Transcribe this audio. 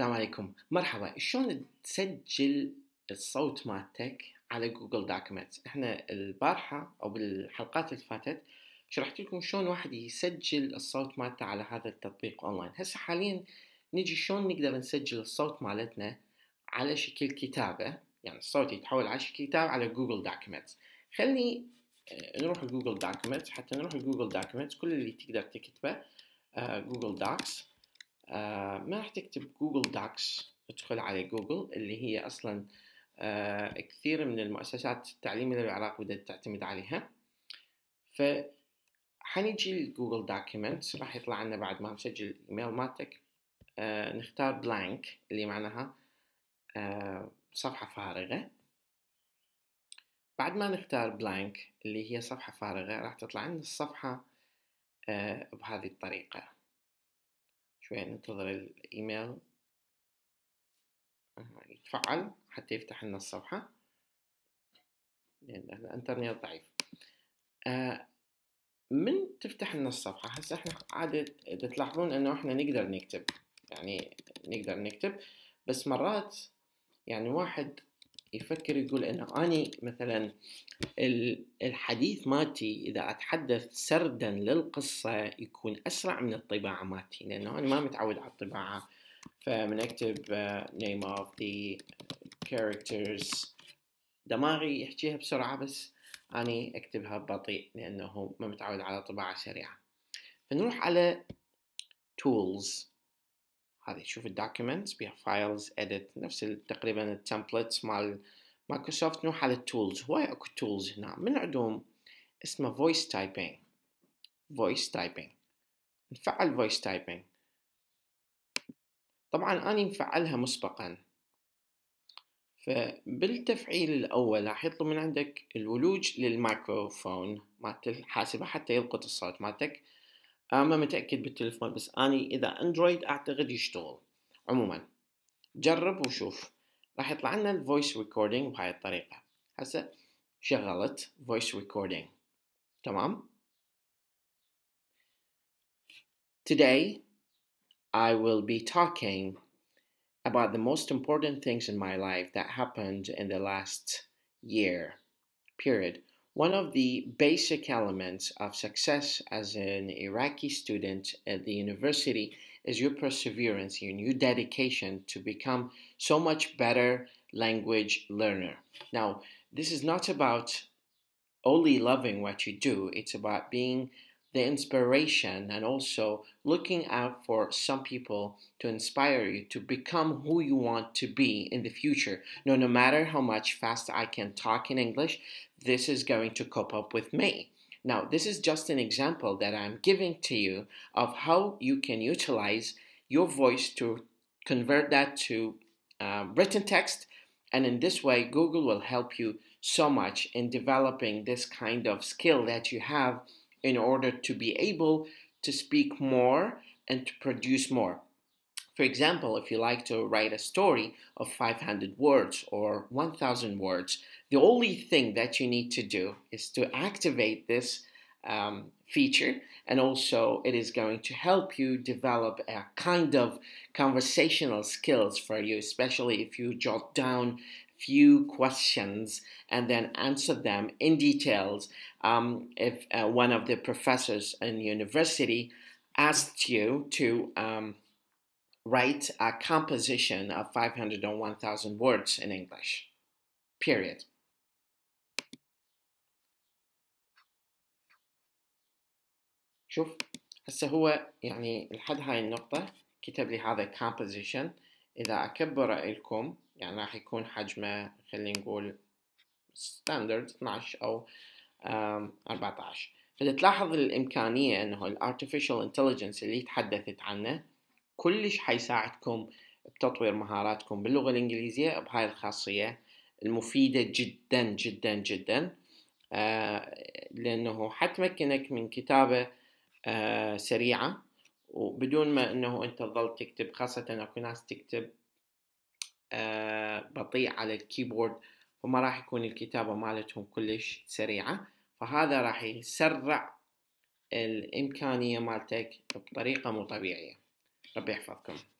السلام عليكم مرحبا شلون تسجل الصوت مالتك على جوجل دوكيمنت احنا البارحة او بالحلقات اللي فاتت شرحت لكم شلون واحد يسجل الصوت مالته على هذا التطبيق اونلاين هسه حاليا نجي شلون نقدر نسجل الصوت مالتنا على شكل كتابة يعني الصوت يتحول على شكل كتاب على جوجل دوكيمنت خلني آه، نروح جوجل دوكيمنت حتى نروح جوجل دوكيمنت كل اللي تقدر تكتبه جوجل آه، دوكس آه، ما راح تكتب جوجل دوكس ادخل على جوجل اللي هي اصلا آه كثير من المؤسسات التعليمية بالعراق بدأت تعتمد عليها ف حنيجي لجوجل دوكيمنت راح يطلع لنا بعد ما نسجل الايميل مالتك آه نختار بلانك اللي معناها آه صفحة فارغة بعد ما نختار بلانك اللي هي صفحة فارغة راح تطلع لنا الصفحة آه بهذه الطريقة شوي ننتظر الإيميل آه، يتفعل حتى يفتح لنا الصفحة لأن الإنترنت ضعيف آه، من تفتح لنا الصفحة هسه احنا عادة تلاحظون انه احنا نقدر نكتب يعني نقدر نكتب بس مرات يعني واحد يفكر يقول انه اني مثلا الحديث مالتي اذا اتحدث سردا للقصه يكون اسرع من الطباعه مالتي لانه انا ما متعود على الطباعه فمن اكتب آه، name of the characters دماغي يحكيها بسرعه بس اني اكتبها ببطيء لانه ما متعود على طباعه سريعه فنروح على tools هذه شوف الدوكيومنتس بها فايلز اديت نفس تقريبا التمبلتس مال مايكروسوفت نروح على التولز هواي اكو تولز هنا من عندهم اسمه فويس تايبنج فويس تايبنج نفعل فويس تايبنج طبعا اني مفعلها مسبقا فبالتفعيل الاول راح يطلب من عندك الولوج للمايكروفون مالت الحاسبه حتى يلقط الصوت مالتك انا ما متاكد بالتليفون بس اني اذا اندرويد اعتقد يشتغل عموما جرب وشوف راح يطلع لنا الفويس ريكوردينج بهاي الطريقه هسه شغلت فويس ريكوردينج تمام Today, I will be talking about the most important things in my life that happened in the last year period. One of the basic elements of success as an Iraqi student at the university is your perseverance, your new dedication to become so much better language learner. Now, this is not about only loving what you do, it's about being the inspiration and also looking out for some people to inspire you to become who you want to be in the future. No, no matter how much fast I can talk in English, this is going to cope up with me. Now, this is just an example that I'm giving to you of how you can utilize your voice to convert that to uh, written text. And in this way, Google will help you so much in developing this kind of skill that you have in order to be able to speak more and to produce more. For example, if you like to write a story of 500 words or 1000 words, the only thing that you need to do is to activate this um, feature. And also, it is going to help you develop a kind of conversational skills for you, especially if you jot down few questions and then answer them in details. Um, if uh, one of the professors in university asked you to um, write a composition of 500 or 1,000 words in English, period. شوف هسه هو يعني لحد هاي النقطة كتب لي هذا composition إذا أكبره لكم يعني راح يكون حجمه خلينا نقول ستاندرد 12 أو 14 فإذا تلاحظ الإمكانية أنه الارتفيشال انتليجنس اللي تحدثت عنه كلش حيساعدكم بتطوير مهاراتكم باللغة الإنجليزية بهاي الخاصية المفيدة جدا جدا جدا آه لأنه حتمكنك من كتابة آه، سريعه وبدون ما انه انت تظل تكتب خاصه اكو ناس تكتب آه، بطيء على الكيبورد فما راح يكون الكتابه مالتهم كلش سريعه فهذا راح يسرع الامكانيه مالتك بطريقه مو طبيعيه ربي يحفظكم